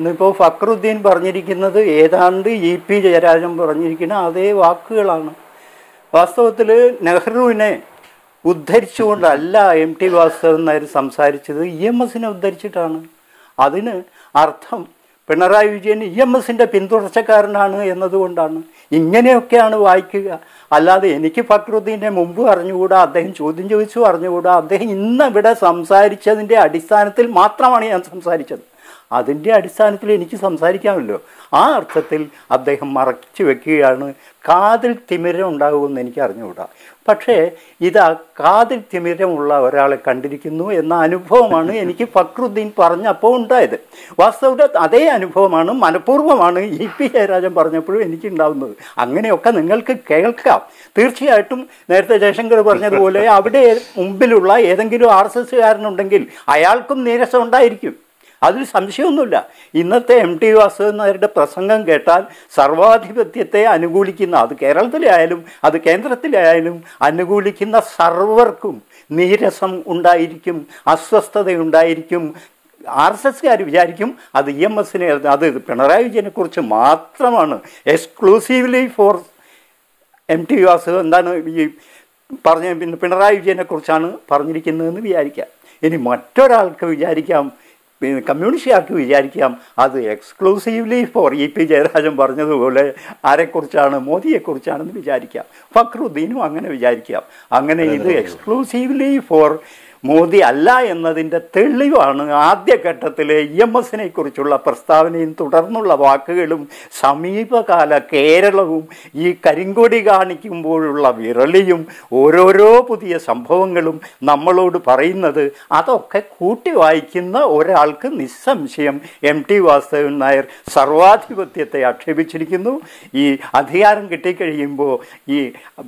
ഇന്നിപ്പോൾ ഫക്രുദ്ദീൻ പറഞ്ഞിരിക്കുന്നത് ഏതാണ്ട് ഇ പി ജയരാജൻ പറഞ്ഞിരിക്കുന്ന അതേ വാക്കുകളാണ് വാസ്തവത്തിൽ നെഹ്റുവിനെ ഉദ്ധരിച്ചുകൊണ്ടല്ല എം ടി വാസുദേവൻ നായർ സംസാരിച്ചത് ഇ എം എസിനെ ഉദ്ധരിച്ചിട്ടാണ് അതിന് അർത്ഥം പിണറായി വിജയൻ ഇ എം എസിൻ്റെ പിന്തുടർച്ചക്കാരനാണ് എന്നതുകൊണ്ടാണ് ഇങ്ങനെയൊക്കെയാണ് വായിക്കുക അല്ലാതെ എനിക്ക് ഫക്രുദ്ദീൻ്റെ മുമ്പ് അറിഞ്ഞുകൂടാ അദ്ദേഹം ചോദ്യം ചോദിച്ചു അറിഞ്ഞുകൂടാ അദ്ദേഹം ഇന്നിവിടെ ഇവിടെ സംസാരിച്ചതിൻ്റെ അടിസ്ഥാനത്തിൽ മാത്രമാണ് ഞാൻ സംസാരിച്ചത് അതിൻ്റെ അടിസ്ഥാനത്തിൽ എനിക്ക് സംസാരിക്കാമല്ലോ ആ അർത്ഥത്തിൽ അദ്ദേഹം മറച്ചു വെക്കുകയാണ് കാതിൽ തിമിരം ഉണ്ടാകുമെന്ന് എനിക്ക് അറിഞ്ഞുകൂടാ പക്ഷേ ഇതാ കാതിൽ തിമിരമുള്ള ഒരാളെ കണ്ടിരിക്കുന്നു എന്ന അനുഭവമാണ് എനിക്ക് ഫക്രുദ്ദീൻ പറഞ്ഞപ്പോൾ ഉണ്ടായത് വാസ്തവത്തിൽ അതേ അനുഭവമാണ് മനഃപൂർവ്വമാണ് ഇ പി ജയരാജൻ പറഞ്ഞപ്പോഴും എനിക്ക് അങ്ങനെയൊക്കെ നിങ്ങൾക്ക് കേൾക്കാം തീർച്ചയായിട്ടും നേരത്തെ ജയശങ്കർ പറഞ്ഞതുപോലെ അവിടെ മുമ്പിലുള്ള ഏതെങ്കിലും ആർ എസ് എസ്സുകാരനുണ്ടെങ്കിൽ അയാൾക്കും നീരസം ഉണ്ടായിരിക്കും അതിൽ സംശയമൊന്നുമില്ല ഇന്നത്തെ എം ടി വാസുദേവനായരുടെ പ്രസംഗം കേട്ടാൽ സർവാധിപത്യത്തെ അനുകൂലിക്കുന്ന അത് കേരളത്തിലായാലും അത് കേന്ദ്രത്തിലായാലും അനുകൂലിക്കുന്ന സർവർക്കും നീരസം ഉണ്ടായിരിക്കും അസ്വസ്ഥതയുണ്ടായിരിക്കും ആർ എസ് എസ്കാർ വിചാരിക്കും അത് ഇ എം എസിനെ അത് പിണറായി വിജയനെക്കുറിച്ച് മാത്രമാണ് exclusively for M T Vasudevan എന്താണ് ഈ പറഞ്ഞ പിന്നെ പിണറായി വിജയനെക്കുറിച്ചാണ് പറഞ്ഞിരിക്കുന്നതെന്ന് വിചാരിക്കാം ഇനി മറ്റൊരാൾക്ക് വിചാരിക്കാം കമ്മ്യൂണിസ്റ്റാർക്ക് വിചാരിക്കാം അത് exclusively for E P Jayarajan പറഞ്ഞതുപോലെ ആരെക്കുറിച്ചാണ് മോദിയെക്കുറിച്ചാണെന്ന് വിചാരിക്കാം ഫക്രുദ്ദീനും അങ്ങനെ വിചാരിക്കാം അങ്ങനെ ഇത് എക്സ്ക്ലൂസീവ്ലി ഫോർ മോദി അല്ല എന്നതിൻ്റെ തെളിവാണ് ആദ്യഘട്ടത്തിലെ ഇ എം എസിനെ കുറിച്ചുള്ള പ്രസ്താവനയും തുടർന്നുള്ള വാക്കുകളും സമീപകാല കേരളവും ഈ കരിങ്കൊടി കാണിക്കുമ്പോഴുള്ള വിരളിയും ഓരോരോ പുതിയ സംഭവങ്ങളും നമ്മളോട് പറയുന്നത് അതൊക്കെ കൂട്ടി വായിക്കുന്ന ഒരാൾക്ക് നിസ്സംശയം എം ടി വാസുദേവൻ നായർ സർവാധിപത്യത്തെ ആക്ഷേപിച്ചിരിക്കുന്നു ഈ അധികാരം കിട്ടിക്കഴിയുമ്പോൾ ഈ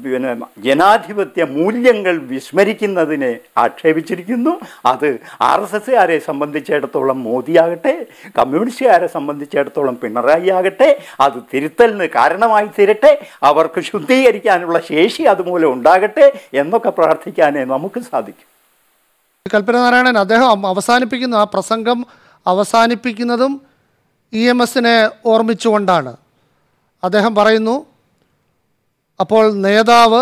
പിന്നെ ജനാധിപത്യ മൂല്യങ്ങൾ വിസ്മരിക്കുന്നതിനെ ആക്ഷേപിച്ചു വെച്ചിരിക്കുന്നു അത് ആർ എസ് എസ്സുകാരെ സംബന്ധിച്ചിടത്തോളം മോദിയാകട്ടെ കമ്മ്യൂണിസ്റ്റുകാരെ സംബന്ധിച്ചിടത്തോളം പിണറായി ആകട്ടെ അത് തിരുത്തലിന് കാരണമായി തീരട്ടെ അവർക്ക് ശുദ്ധീകരിക്കാനുള്ള ശേഷി അതുമൂലം ഉണ്ടാകട്ടെ എന്നൊക്കെ പ്രാർത്ഥിക്കാനേ നമുക്ക് സാധിക്കും കൽപ്പന നാരായണൻ അദ്ദേഹം അവസാനിപ്പിക്കുന്ന ആ പ്രസംഗം അവസാനിപ്പിക്കുന്നതും ഇ എം എസിനെ ഓർമ്മിച്ചുകൊണ്ടാണ് അദ്ദേഹം പറയുന്നു അപ്പോൾ നേതാവ്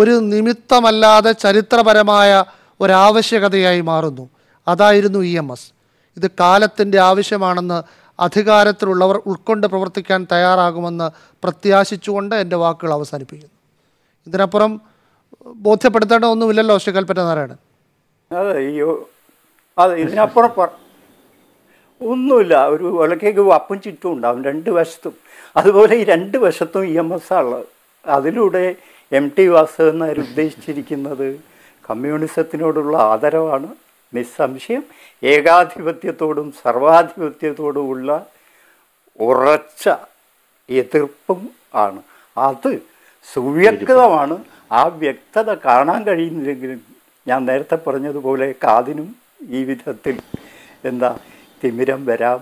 ഒരു നിമിത്തമല്ലാതെ ചരിത്രപരമായ ഒരാവശ്യകതയായി മാറുന്നു അതായിരുന്നു ഇ എം എസ് ഇത് കാലത്തിൻ്റെ ആവശ്യമാണെന്ന് അധികാരത്തിലുള്ളവർ ഉൾക്കൊണ്ട് പ്രവർത്തിക്കാൻ തയ്യാറാകുമെന്ന് പ്രത്യാശിച്ചുകൊണ്ട് എൻ്റെ വാക്കുകൾ അവസാനിപ്പിക്കുന്നു ഇതിനപ്പുറം ബോധ്യപ്പെടുത്തേണ്ട ഒന്നുമില്ലല്ലോ ശ്രീ കൽപ്പറ്റനാരായണൻ അതെ അയ്യോ അതെ ഇതിനപ്പുറം ഒന്നുമില്ല ഒരു വിളക്കേക്ക് വപ്പും ചുറ്റും ഉണ്ടാവും രണ്ട് വശത്തും അതുപോലെ ഈ രണ്ട് വശത്തും ഇ e എം എസ് ആണുള്ളത് അതിലൂടെ എം ടി വാസുദേവൻ കമ്മ്യൂണിസത്തിനോടുള്ള ആദരവാണ് നിസ്സംശയം ഏകാധിപത്യത്തോടും സർവാധിപത്യത്തോടുമുള്ള ഉറച്ച എതിർപ്പും ആണ് അത് സുവ്യക്തമാണ് ആ വ്യക്തത കാണാൻ കഴിയുന്നില്ലെങ്കിലും ഞാൻ നേരത്തെ പറഞ്ഞതുപോലെ കാതിനും ഈ വിധത്തിൽ എന്താ തിമിരം വരാം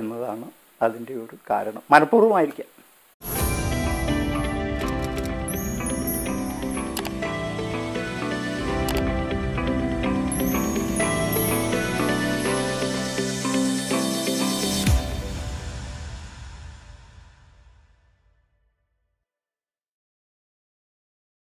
എന്നതാണ് അതിൻ്റെ ഒരു കാരണം മനഃപൂർവ്വമായിരിക്കാം